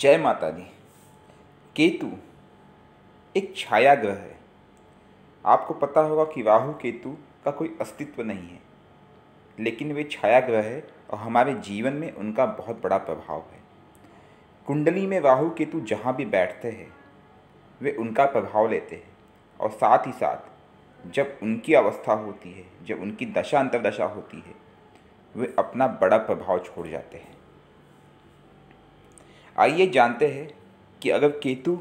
जय माता दी केतु एक छाया ग्रह है आपको पता होगा कि राहु केतु का कोई अस्तित्व नहीं है लेकिन वे छाया ग्रह है और हमारे जीवन में उनका बहुत बड़ा प्रभाव है कुंडली में राहु केतु जहाँ भी बैठते हैं वे उनका प्रभाव लेते हैं और साथ ही साथ जब उनकी अवस्था होती है जब उनकी दशा अंतर्दशा होती है वे अपना बड़ा प्रभाव छोड़ जाते हैं आइए जानते हैं कि अगर केतु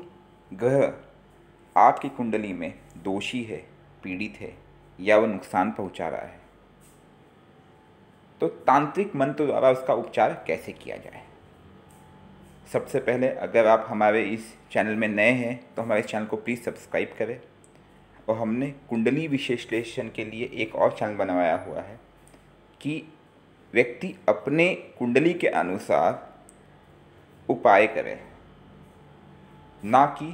ग्रह आपकी कुंडली में दोषी है पीड़ित है या वह नुकसान पहुंचा रहा है तो तांत्रिक मंत्र द्वारा उसका उपचार कैसे किया जाए सबसे पहले अगर आप हमारे इस चैनल में नए हैं तो हमारे चैनल को प्लीज़ सब्सक्राइब करें और हमने कुंडली विश्लेषण के लिए एक और चैनल बनवाया हुआ है कि व्यक्ति अपने कुंडली के अनुसार उपाय करें ना कि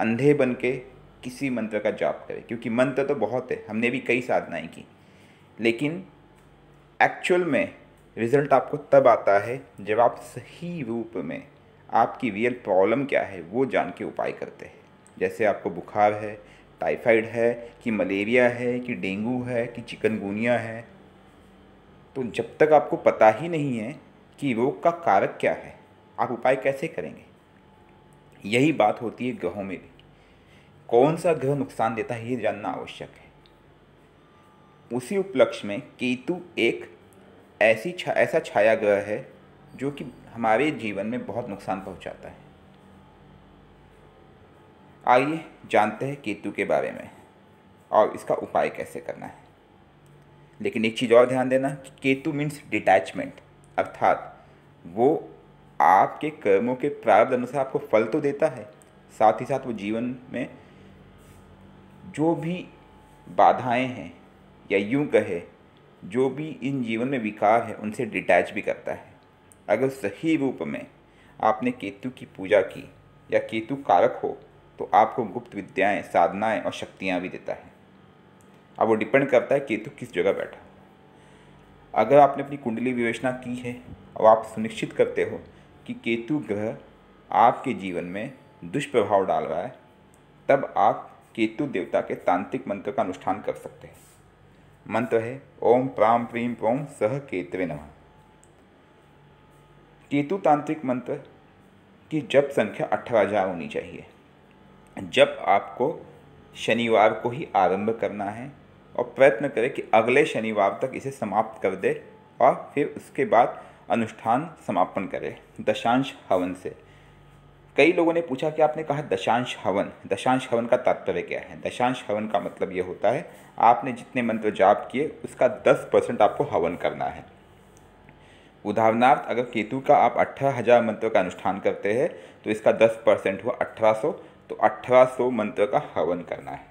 अंधे बन के किसी मंत्र का जाप करें क्योंकि मंत्र तो बहुत है हमने भी कई साधनाएं की लेकिन एक्चुअल में रिज़ल्ट आपको तब आता है जब आप सही रूप में आपकी रियल प्रॉब्लम क्या है वो जान के उपाय करते हैं जैसे आपको बुखार है टाइफाइड है कि मलेरिया है कि डेंगू है कि चिकनगुनिया है तो जब तक आपको पता ही नहीं है कि रोग का कारक क्या है आप उपाय कैसे करेंगे यही बात होती है ग्रहों में भी कौन सा ग्रह नुकसान देता है ये जानना आवश्यक है उसी उपलक्ष्य में केतु एक ऐसी छा, ऐसा छाया ग्रह है जो कि हमारे जीवन में बहुत नुकसान पहुंचाता है आइए जानते हैं केतु के बारे में और इसका उपाय कैसे करना है लेकिन एक चीज़ और ध्यान देना कि केतु मीन्स डिटैचमेंट अर्थात वो आपके कर्मों के प्रारब्ध अनुसार आपको फल तो देता है साथ ही साथ वो जीवन में जो भी बाधाएं हैं या यूं कहे जो भी इन जीवन में विकार है उनसे डिटैच भी करता है अगर सही रूप में आपने केतु की पूजा की या केतु कारक हो तो आपको गुप्त विद्याएं साधनाएं और शक्तियां भी देता है अब वो डिपेंड करता है केतु किस जगह बैठा अगर आपने अपनी कुंडली विवेचना की है और आप सुनिश्चित करते हो कि केतु ग्रह आपके जीवन में दुष्प्रभाव डाल रहा है तब आप केतु देवता के तांत्रिक मंत्र का अनुष्ठान कर सकते हैं मंत्र है ओम प्राम प्रीम प्रोम सह केतवे नम केतु तांत्रिक मंत्र की जप संख्या अठारह हजार होनी चाहिए जब आपको शनिवार को ही आरंभ करना है और प्रयत्न करें कि अगले शनिवार तक इसे समाप्त कर दे और फिर उसके बाद अनुष्ठान समापन करें दशांश हवन से कई लोगों ने पूछा कि आपने कहा दशांश हवन दशांश हवन का तात्पर्य क्या है दशांश हवन का मतलब ये होता है आपने जितने मंत्र जाप किए उसका दस परसेंट आपको हवन करना है उदाहरणार्थ अगर केतु का आप अठारह हज़ार मंत्र का अनुष्ठान करते हैं तो इसका दस परसेंट हुआ अठारह सौ तो अठारह सौ मंत्र का हवन करना है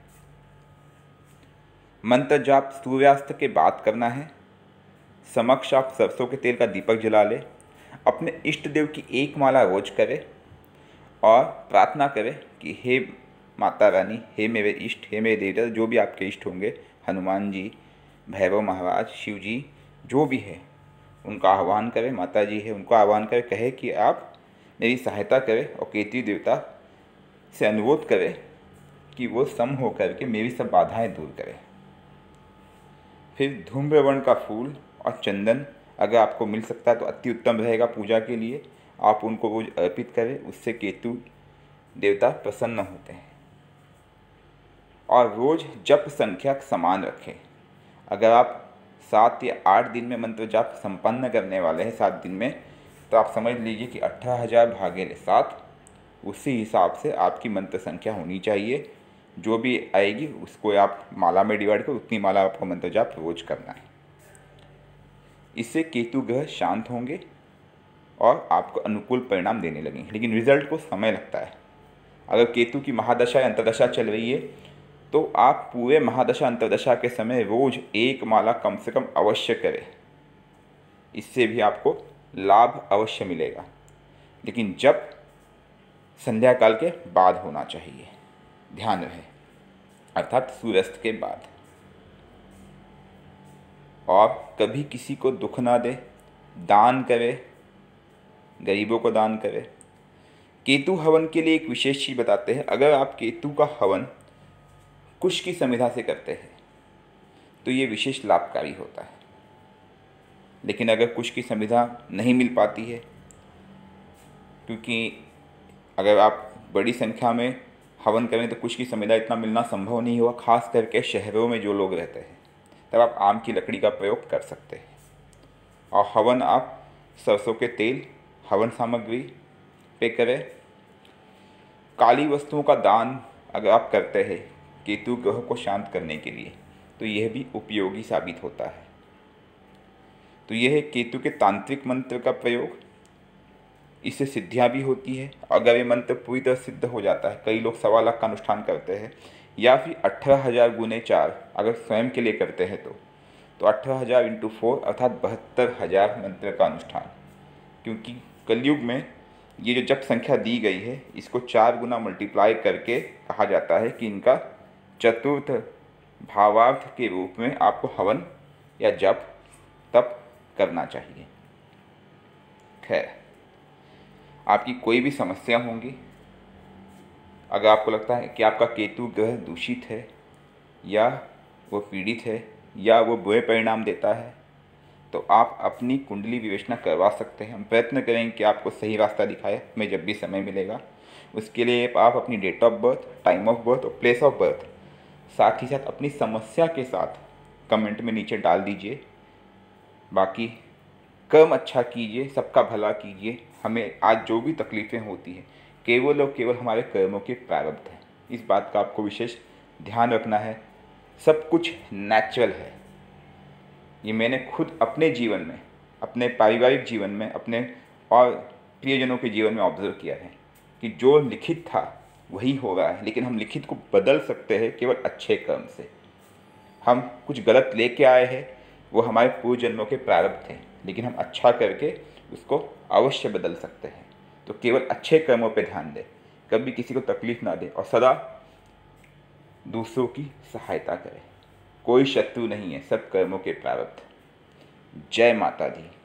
मंत्र जाप सूर्यास्त के बाद करना है समक्ष आप सरसों के तेल का दीपक जला लें अपने इष्ट देव की एक माला रोज करें और प्रार्थना करें कि हे माता रानी हे मेरे इष्ट हे मेरे देवता जो भी आपके इष्ट होंगे हनुमान जी भैरव महाराज शिव जी जो भी है उनका आह्वान करें माता जी है उनको आह्वान करें कहे कि आप मेरी सहायता करें और केतरी देवता से अनुरोध करें कि वो सम होकर के मेरी सब बाधाएं दूर करें फिर धूम्रवर्ण का फूल और चंदन अगर आपको मिल सकता है तो अति उत्तम रहेगा पूजा के लिए आप उनको वो अर्पित करें उससे केतु देवता प्रसन्न होते हैं और रोज़ जप संख्या समान रखें अगर आप सात या आठ दिन में मंत्र जाप संपन्न करने वाले हैं सात दिन में तो आप समझ लीजिए कि अट्ठारह हज़ार भागे सात उसी हिसाब से आपकी मंत्र संख्या होनी चाहिए जो भी आएगी उसको आप माला में डिवाइड करो उतनी माला आपको मंत्र जाप रोज करना है इससे केतु ग्रह शांत होंगे और आपको अनुकूल परिणाम देने लगेंगे लेकिन रिजल्ट को समय लगता है अगर केतु की महादशा या अंतर्दशा चल रही है तो आप पूरे महादशा अंतर्दशा के समय रोज एक माला कम से कम अवश्य करें इससे भी आपको लाभ अवश्य मिलेगा लेकिन जब संध्या काल के बाद होना चाहिए ध्यान रहे अर्थात सूर्यास्त के बाद आप कभी किसी को दुख ना दे दान करे गरीबों को दान करे केतु हवन के लिए एक विशेष चीज़ बताते हैं अगर आप केतु का हवन कुश की संविधा से करते हैं तो ये विशेष लाभकारी होता है लेकिन अगर कुश की संविधा नहीं मिल पाती है क्योंकि अगर आप बड़ी संख्या में हवन करें तो कुश की संविधा इतना मिलना संभव नहीं हुआ खास करके शहरों में जो लोग रहते हैं तब आप आम की लकड़ी का प्रयोग कर सकते हैं और हवन आप सरसों के तेल हवन सामग्री पे करें काली वस्तुओं का दान अगर आप करते हैं केतु ग्रह को शांत करने के लिए तो यह भी उपयोगी साबित होता है तो यह है केतु के तांत्रिक मंत्र का प्रयोग इससे सिद्धियां भी होती है अगर ये मंत्र पूरी तरह सिद्ध हो जाता है कई लोग सवा लाख का अनुष्ठान करते हैं या फिर अठारह हज़ार गुने चार अगर स्वयं के लिए करते हैं तो तो अठारह हज़ार इंटू फोर अर्थात बहत्तर हज़ार मंत्र का अनुष्ठान क्योंकि कलयुग में ये जो जप संख्या दी गई है इसको चार गुना मल्टीप्लाई करके कहा जाता है कि इनका चतुर्थ भावार्थ के रूप में आपको हवन या जप तप करना चाहिए खैर आपकी कोई भी समस्या होंगी अगर आपको लगता है कि आपका केतु ग्रह दूषित है या वो पीड़ित है या वो बुरे परिणाम देता है तो आप अपनी कुंडली विवेचना करवा सकते हैं हम प्रयत्न करेंगे कि आपको सही रास्ता दिखाए हमें जब भी समय मिलेगा उसके लिए आप अपनी date of birth time of birth और प्लेस ऑफ बर्थ साथ ही साथ अपनी समस्या के साथ कमेंट में नीचे डाल दीजिए बाकी कर्म अच्छा कीजिए सबका भला कीजिए हमें आज जो भी तकलीफ़ें होती हैं केवल और केवल हमारे कर्मों के प्रारब्ध हैं इस बात का आपको विशेष ध्यान रखना है सब कुछ नेचुरल है ये मैंने खुद अपने जीवन में अपने पारिवारिक जीवन में अपने और प्रियजनों के जीवन में ऑब्जर्व किया है कि जो लिखित था वही हो रहा है लेकिन हम लिखित को बदल सकते हैं केवल अच्छे कर्म से हम कुछ गलत लेके आए हैं वो हमारे पूर्व जन्मों के प्रारब्ध थे लेकिन हम अच्छा करके उसको अवश्य बदल सकते हैं तो केवल अच्छे कर्मों पर ध्यान दें कभी किसी को तकलीफ ना दे और सदा दूसरों की सहायता करें कोई शत्रु नहीं है सब कर्मों के प्रारब्ध जय माता दी